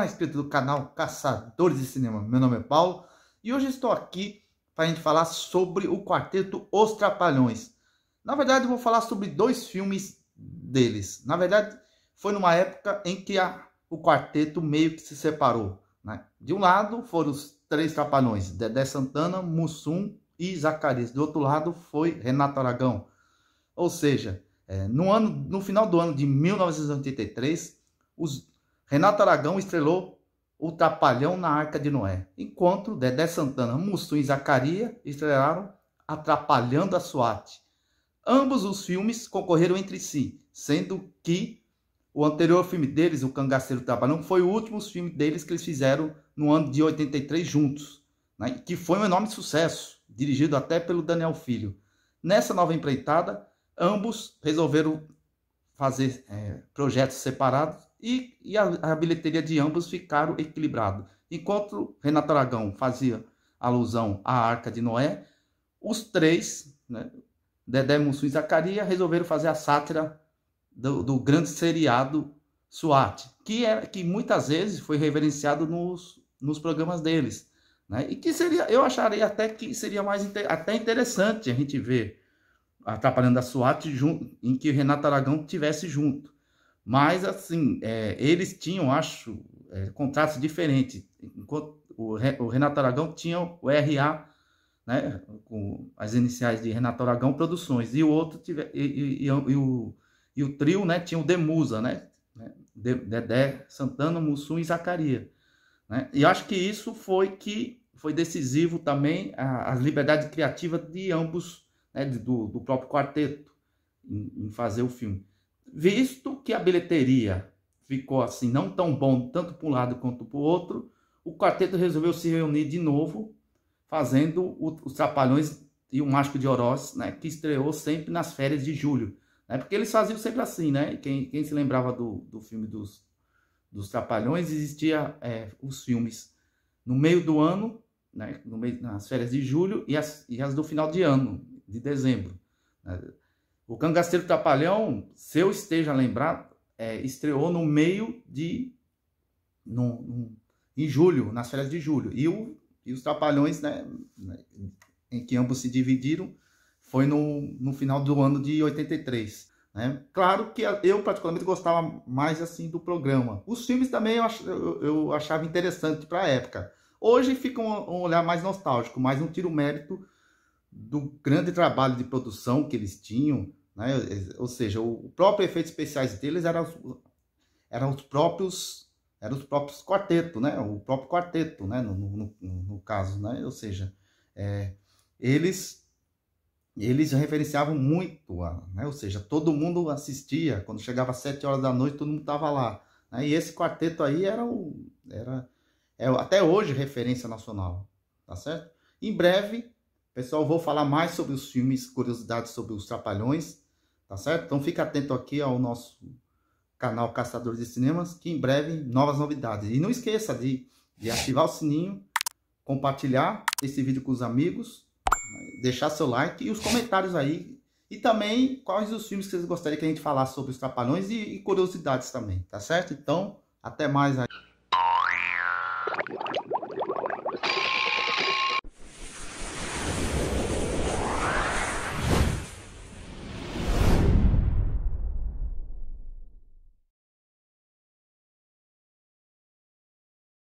Olá, inscrito do canal Caçadores de Cinema. Meu nome é Paulo e hoje estou aqui para a gente falar sobre o quarteto Os Trapalhões. Na verdade, vou falar sobre dois filmes deles. Na verdade, foi numa época em que a, o quarteto meio que se separou. Né? De um lado foram os três Trapalhões, Dedé Santana, Mussum e Zacarias. Do outro lado foi Renato Aragão. Ou seja, é, no, ano, no final do ano de 1983, os Renato Aragão estrelou o Trapalhão na Arca de Noé, enquanto Dedé Santana, Mussum e Zacaria estrelaram Atrapalhando a SWAT. Ambos os filmes concorreram entre si, sendo que o anterior filme deles, O Cangaceiro Trabalhão, foi o último filme deles que eles fizeram no ano de 83 juntos, né? que foi um enorme sucesso, dirigido até pelo Daniel Filho. Nessa nova empreitada, ambos resolveram fazer é, projetos separados e, e a, a, bilheteria de ambos ficaram equilibrados. Enquanto Renato Aragão fazia alusão à Arca de Noé, os três, né, Dedé, Mussum e Zacarias, resolveram fazer a sátira do, do grande seriado SWAT, que, era, é, que muitas vezes foi reverenciado nos, nos programas deles. Né? E que seria, eu acharia até que seria mais até interessante a gente ver atrapalhando a SWAT em que Renato Aragão tivesse junto. Mas, assim, é, eles tinham, acho, é, contratos diferentes. Enquanto o, o, Renato Aragão tinha o RA, né, com as iniciais de Renato Aragão Produções, e o outro tive, e, e, e, e, o, e o trio né, tinha o Demusa, né, né Dedé, Santana, Mussum e Zacaria. Né? E acho que isso foi que foi decisivo também a, a liberdade criativa de ambos, né, do, do próprio quarteto, em, em fazer o filme. Visto que a bilheteria ficou assim, não tão bom, tanto para um lado quanto para o outro, o quarteto resolveu se reunir de novo, fazendo o, os Trapalhões e o Mágico de Oroz, né, que estreou sempre nas férias de julho. Né, porque eles faziam sempre assim, né? Quem, quem se lembrava do, do filme dos, dos Trapalhões, existia é, os filmes no meio do ano, né, meio, nas férias de julho, e as, e as do final de ano, de dezembro. Né, o Cangaceiro Tapalhão, se eu esteja lembrado, é, estreou no meio de. No, no, em julho, nas férias de julho. E, o, e os Trapalhões, né, né em que ambos se dividiram, foi no, no final do ano de 83. Né? Claro que eu particularmente gostava mais assim do programa. Os filmes também eu, ach, eu, eu achava interessante para a época. Hoje fica um, um olhar mais nostálgico, mas não tira o mérito do grande trabalho de produção que eles tinham, né? Ou seja, o próprio efeitos especiais deles eram, eram os próprios eram os próprios quarteto, né? O próprio quarteto, né? No, no, no caso, né? Ou seja, é, eles eles referenciavam muito, né? Ou seja, todo mundo assistia. Quando chegava às sete horas da noite, todo mundo estava lá. Né? E esse quarteto aí era o era é até hoje referência nacional, tá certo? Em breve Pessoal, vou falar mais sobre os filmes, curiosidades sobre os Trapalhões, tá certo? Então fica atento aqui ao nosso canal Caçadores de Cinemas, que em breve novas novidades. E não esqueça de, de ativar o sininho, compartilhar esse vídeo com os amigos, né? deixar seu like e os comentários aí. E também quais os filmes que vocês gostariam que a gente falasse sobre os Trapalhões e, e curiosidades também, tá certo? Então, até mais aí.